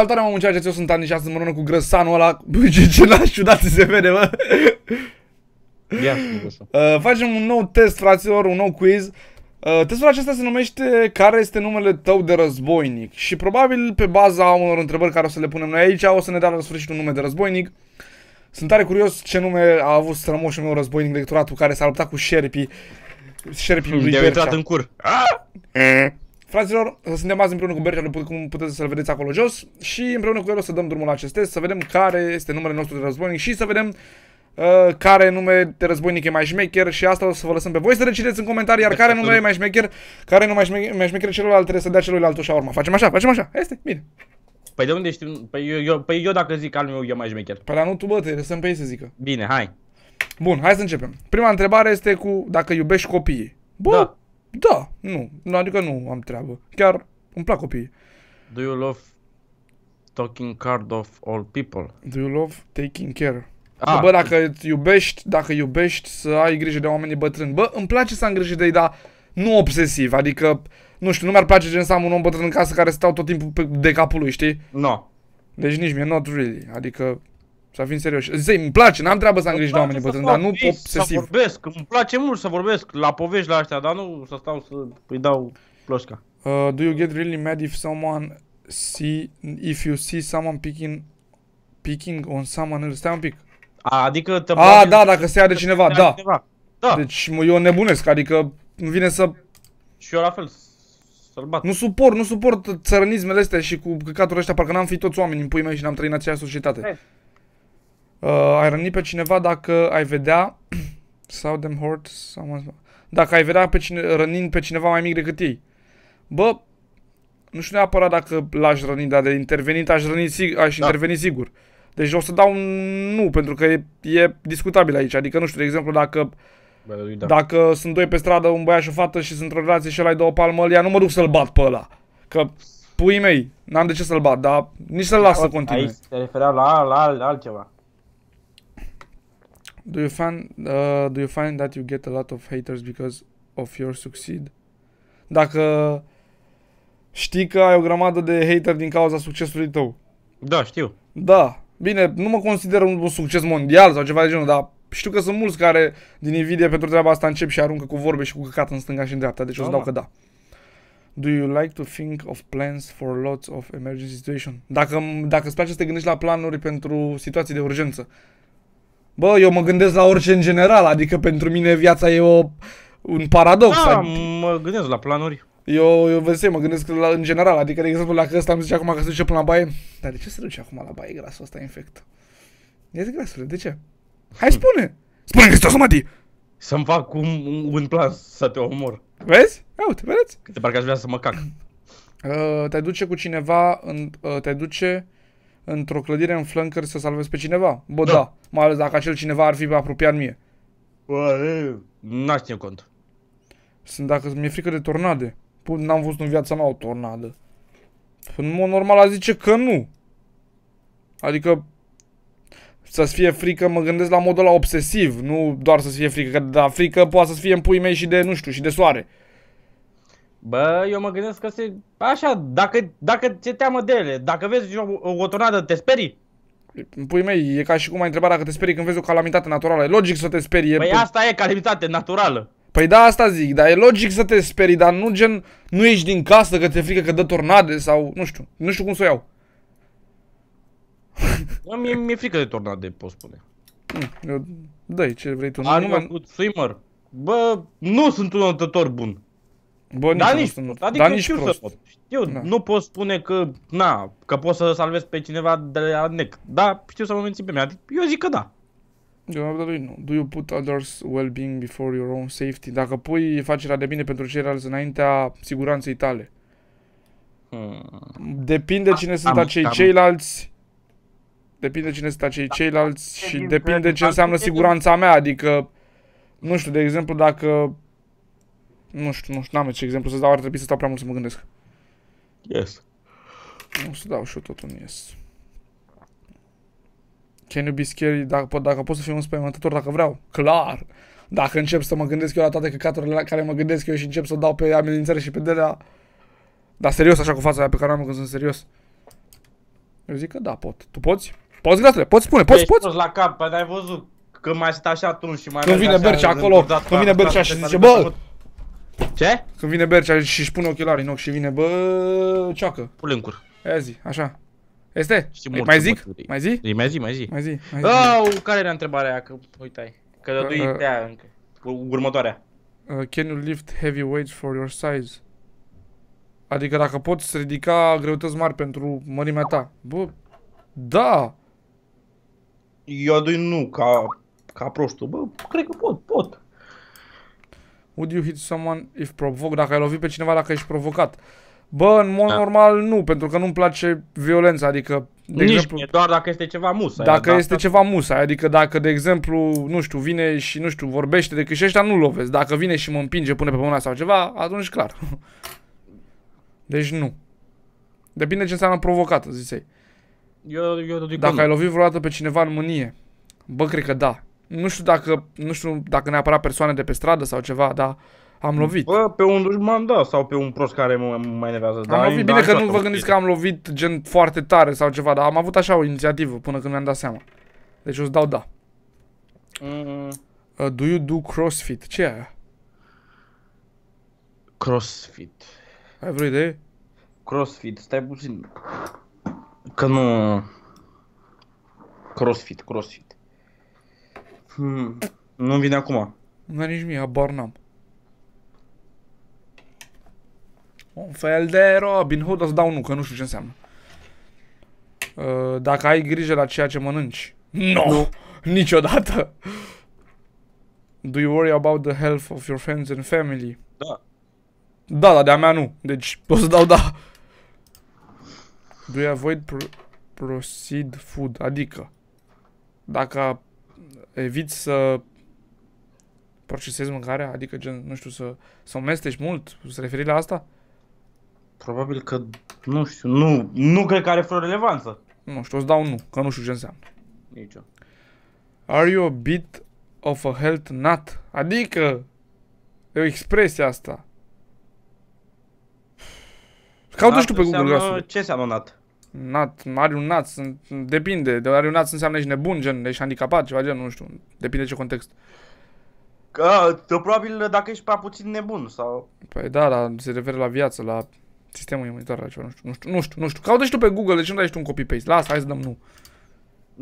Salutare, mă, muncea eu sunt Andy și astăzi mă cu grăsanul ăla. Bă, ce, ce naș ciudat se vede, mă. Ia, uh, facem un nou test, fraților, un nou quiz. Uh, testul acesta se numește Care este numele tău de războinic? Și probabil pe baza unor întrebări care o să le punem noi aici, o să ne dea la sfârșit un nume de războinic. Sunt tare curios ce nume a avut strămoșul meu războinic lecturatul care s-a luptat cu șerpii. Șerpii lui De intrat în cur. Ah! Eh. Fraților, suntem azi împreună cu Berger, cum puteți să-l vedeți acolo jos și împreună cu el o să dăm drumul la acest test, să vedem care este numele nostru de războinic și să vedem uh, care nume de războinic e mai șmecher și asta o să vă lăsăm pe voi să decideți în comentarii, iar care nume e mai șmecher, care nu e mai șmecher celălalt trebuie să dea celuilalt ușa urma. Facem așa, facem așa, este, bine. Păi de unde știu? Păi eu, eu, păi eu dacă zic al meu e mai șmecher. Păi dar nu tu bă, te lăsăm pe ei să zică. Bine, hai. Bun, hai să începem. Prima întrebare este cu dacă iubești copiii. Bă, da. Da, nu. Adică nu am treabă. Chiar îmi plac copiii. Do you love talking card of all people? Do you love taking care? Ah. bă, dacă iubești, dacă iubești să ai grijă de oamenii bătrâni. Bă, îmi place să am grijă de ei, dar nu obsesiv. Adică, nu știu, nu mi-ar place gen să am un om bătrân în casă care stau tot timpul pe, de capul lui, știi? Nu. No. Deci nici mie, not really. Adică, să fim serioși. Zi, îmi place, n-am treabă să am grijă de oamenii bătrâni, dar nu obsesiv. Să vorbesc, îmi place mult să vorbesc la povești la astea, dar nu să stau să îi dau ploșca. Uh, do you get really mad if someone see, if you see someone picking, picking on someone else? Stai un pic. A, adică te A, da, dacă se de cineva, da. Cineva. Da. Deci eu nebunesc, adică îmi vine să... Și eu la fel, bat. Nu suport, nu suport țărănismele astea și cu căcaturile astea, parcă n-am fi toți oameni în pui mei și n-am trăit în aceeași societate. Hey. Uh, ai rănit pe cineva dacă ai vedea them hurt sau dacă ai vedea pe cine, rănind pe cineva mai mic decât ei. Bă, nu știu neapărat dacă l-aș răni, dar de intervenit aș, răni, aș da. interveni sigur. Deci o să dau un nu, pentru că e, e discutabil aici. Adică, nu știu, de exemplu, dacă da. dacă sunt doi pe stradă, un băiat și o fată și sunt într-o relație și ăla dă două palmă, ea nu mă duc să-l bat pe ăla. Că puii mei, n-am de ce să-l bat, dar nici să-l las să continue. Aici se referea la, la, la altceva do you find uh, do you find that you get a lot of haters because of your succeed? Dacă știi că ai o grămadă de hater din cauza succesului tău. Da, știu. Da. Bine, nu mă consider un, un succes mondial sau ceva de genul, dar știu că sunt mulți care din invidie pentru treaba asta încep și aruncă cu vorbe și cu căcat în stânga și în dreapta, deci da, o să ah. dau că da. Do you like to think of plans for lots of emergency situation? Dacă, dacă îți place să te gândești la planuri pentru situații de urgență, Bă, eu mă gândesc la orice în general, adică pentru mine viața e o, un paradox. Da, adică... mă gândesc la planuri. Eu, eu zic, mă gândesc la, în general, adică, de exemplu, dacă ăsta îmi zice acum că se duce până la baie, dar de ce se duce acum la baie grasul ăsta infect? de grasul, de ce? Hai hm. spune! Spune că sunt mati! Să-mi fac un, un plan să te omor. Vezi? Ia uite, vedeți? Că te parcă aș vrea să mă cac. Uh, te duce cu cineva, în, uh, te duce într-o clădire în flâncări să salvez pe cineva. Bă, da. da. Mai ales dacă acel cineva ar fi apropiat mie. Bă, n-aș ține cont. Sunt dacă mi-e frică de tornade. N-am văzut în viața mea o tornadă. În mod normal a zice că nu. Adică să-ți fie frică, mă gândesc la modul ăla obsesiv, nu doar să-ți fie frică, că da, frică poate să-ți fie în puii mei și de, nu știu, și de soare. Bă, eu mă gândesc că se... Așa, dacă, dacă ți-e teamă de ele, dacă vezi o, o tornadă, te sperii? Pui mei, e ca și cum ai întrebat dacă te sperii când vezi o calamitate naturală. E logic să te sperii. Păi, păi asta e calamitate naturală. Păi da, asta zic, dar e logic să te sperii, dar nu gen, nu ești din casă că te frică că dă tornade sau, nu știu, nu știu cum să o iau. Mi-e mi frică de tornade, pot spune. Hm, dă-i ce vrei tu. Am nu, swimmer. Bă, nu sunt un notător bun. Bă, da, nici nu adică da, nici știu prost. să știu, da. nu pot spune că, na, că pot să salvez pe cineva de la nec, dar știu să mă mențin pe mine, adică eu zic că da. Eu am dat nu. Do you put others well-being before your own safety? Dacă pui facerea de bine pentru ceilalți înaintea siguranței tale. Hmm. Depinde cine a, sunt am, acei am. ceilalți. Depinde cine sunt acei da. ceilalți și depinde ce înseamnă siguranța mea. Adică, nu știu, de exemplu, dacă nu știu, nu știu, n-am ce exemplu să dau, ar trebui să stau prea mult să mă gândesc. Yes. Nu să dau și eu tot un yes. Can you be scary dacă, pot, dacă pot să fiu un spăimântător dacă vreau? Clar! Dacă încep să mă gândesc eu la toate căcaturile la care mă gândesc eu și încep să dau pe amenințări și pe delea... Dar serios, așa cu fața aia pe care am când sunt serios. Eu zic că da, pot. Tu poți? Poți, gratule, poți spune, poți, Ești la cap, păi, ai văzut că mai stai așa atunci și mai... Când vine Bercea acolo, când vine Bercea și zice, bă, ce? Când vine Bercea și își pune ochelarii în ochi și vine, bă, ceacă. Pule în Ia zi, așa. Este? Mai, mai zic? Mai zi? Mai zi, mai zi. Mai zi. Mai zi. Oh, care era întrebarea aia? Că uitai. Că dădui uh, uh, încă. Următoarea. Uh, can you lift heavy weights for your size? Adică dacă poți ridica greutăți mari pentru mărimea ta. Bă, da. Eu adui nu, ca, ca prostul. Bă, cred că pot, pot. Would you hit someone if provoked? Dacă ai lovit pe cineva dacă ești provocat. Bă, în mod da. normal nu, pentru că nu-mi place violența, adică... De Nici exemplu, mie, doar dacă este ceva musai. Dacă da, este asta... ceva musai, adică dacă, de exemplu, nu știu, vine și, nu știu, vorbește, de și ăștia nu lovesc. Dacă vine și mă împinge, pune pe mâna sau ceva, atunci clar. Deci nu. Depinde ce înseamnă provocată, zisei. Eu, eu zic Dacă ai lovit vreodată pe cineva în mânie, bă, cred că da. Nu știu dacă, nu știu dacă neapărat persoane de pe stradă sau ceva, dar am mm. lovit. Bă, pe un dușman, da, sau pe un prost care mă mai nevează. Am da, lovit, bine că nu vă gândiți că am lovit gen foarte tare sau ceva, dar am avut așa o inițiativă până când mi-am dat seama. Deci o să dau da. Mm. Uh, do you do crossfit? Ce e aia? Crossfit. Ai vreo idee? Crossfit, stai puțin. Că nu... Crossfit, crossfit. Hmm. Nu vine acum. Nu nici mie, abar n-am. Un fel de Robin Hood, o să dau nu, că nu știu ce înseamnă. Uh, dacă ai grijă la ceea ce mănânci. No! no. Niciodată! Do you worry about the health of your friends and family? Da. Da, dar de-a mea nu. Deci o să dau da. Do you avoid pro proceed food? Adică, dacă eviți să procesezi mâncarea? Adică, gen, nu știu, să, să o mestești mult? Să referi la asta? Probabil că, nu știu, nu, nu cred că are vreo relevanță. Nu știu, o să dau nu, că nu știu ce înseamnă. Nici Are you a bit of a health nut? Adică, e o expresie asta. Caută și tu pe Google. Înseamnă, ce înseamnă nut? nat, are un nat, depinde, de are un nat înseamnă ești nebun, gen, ești handicapat, ceva gen, nu știu, depinde ce context. Că, probabil dacă ești prea puțin nebun sau... Păi da, la, se referă la viață, la sistemul imunitar, la ceva, nu știu, nu știu, nu știu, nu știu. Caută și tu pe Google, de ce nu dai și tu un copy-paste? Lasă, hai să dăm nu.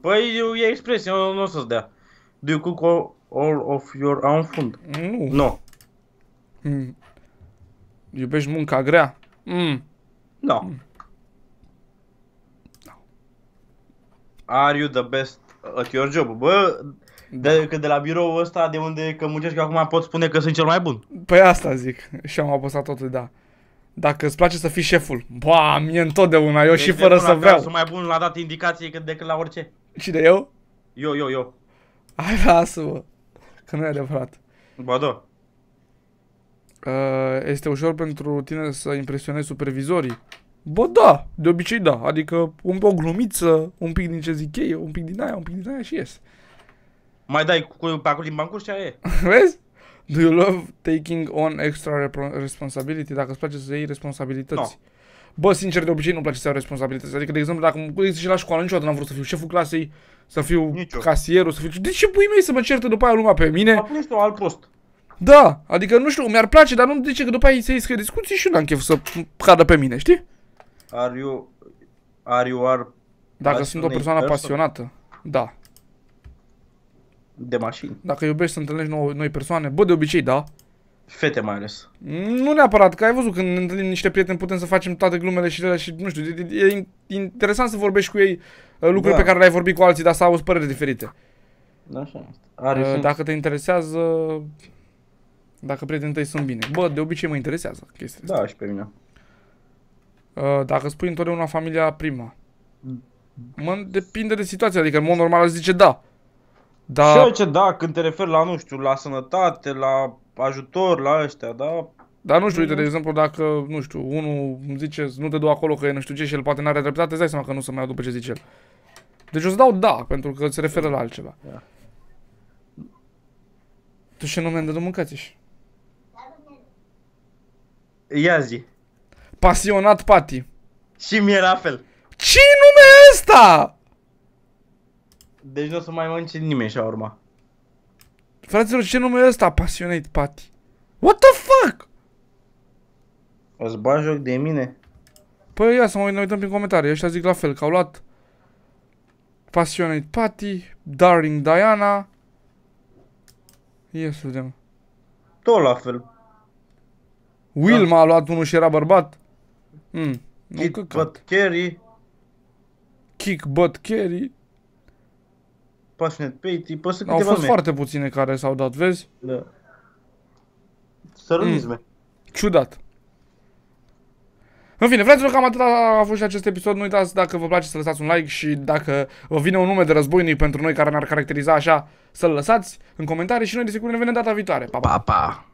Păi e expresie, nu, nu o să-ți dea. Do you cook all, all of your own food? Nu. No. Mm. Iubești munca grea? Mm. No. Mm. are you the best at your job? Bă, de, da. că de la biroul ăsta, de unde că muncești acum, pot spune că sunt cel mai bun. Păi asta zic și am apăsat totul, da. Dacă îți place să fii șeful, ba, mie întotdeauna, eu deci de și fără să vreau. Sunt mai bun la dat indicații decât la orice. Cine, eu? Eu, eu, eu. Hai, lasă-mă, că nu e adevărat. Ba, da. Uh, este ușor pentru tine să impresionezi supervizorii. Bă, da, de obicei da. Adică un, o glumiță, un pic din ce zic ei, un pic din aia, un pic din aia și ies. Mai dai cu pacul din bancuri și aia e. Vezi? Do you love taking on extra responsibility? Dacă îți place să iei responsabilități. No. Bă, sincer, de obicei nu-mi place să iau responsabilități. Adică, de exemplu, dacă mă și la școală, niciodată n-am vrut să fiu șeful clasei, să fiu Nicio. casierul, să fiu... De ce pui mei să mă certe după aia lumea pe mine? Acum ești un alt prost. Da, adică nu știu, mi-ar place, dar nu-mi zice că după aia se iscă discuții și eu n-am chef să cadă pe mine, știi? Are you, are you are Dacă sunt o persoană person? pasionată, da. De mașini. Dacă iubești să întâlnești nou, noi persoane, bă, de obicei, da. Fete mai ales. Nu neapărat, că ai văzut când ne întâlnim niște prieteni putem să facem toate glumele și și nu știu, e, e interesant să vorbești cu ei uh, lucruri da. pe care le-ai vorbit cu alții, dar să auzi păreri diferite. Da, așa. Are uh, dacă te interesează, dacă prietenii tăi sunt bine. Bă, de obicei mă interesează chestia da, asta. Da, și pe mine. Uh, dacă spui întotdeauna familia prima. Mă depinde de situație, adică în mod normal aș zice da. Da. Și aici ce da, când te referi la, nu știu, la sănătate, la ajutor, la ăștia, da? Dar nu știu, uite, de exemplu, dacă, nu știu, unul îmi zice, nu te du acolo că e nu știu ce și el poate n-are dreptate, îți dai seama că nu se mai după ce zice el. Deci o să dau da, pentru că se referă la altceva. Da. Tu ce nume de mâncați Ia zi. Pasionat Pati. Și mie la fel. Ce nume e ăsta? Deci nu o să mai mănânce nimeni și urma. Fraților, ce nume e ăsta? Pasionat Pati. What the fuck? Îți bagi joc de mine? Păi ia să ne uităm prin comentarii, ăștia zic la fel, că au luat Passionate Patty, Darling Diana Ia să vedem Tot la fel Wilma da. a luat unul și era bărbat Mm, Kick butt carry. Kick butt carry. Passionate Patty. Poți să Au fost foarte puține care s-au dat, vezi? Da. Sărânisme. Mm. Ciudat. În fine, fraților, cam atât a fost și acest episod. Nu uitați dacă vă place să lăsați un like și dacă vă vine un nume de războinic pentru noi care ne-ar caracteriza așa, să-l lăsați în comentarii și noi, sigur ne vedem data viitoare. Pa, pa! pa, pa.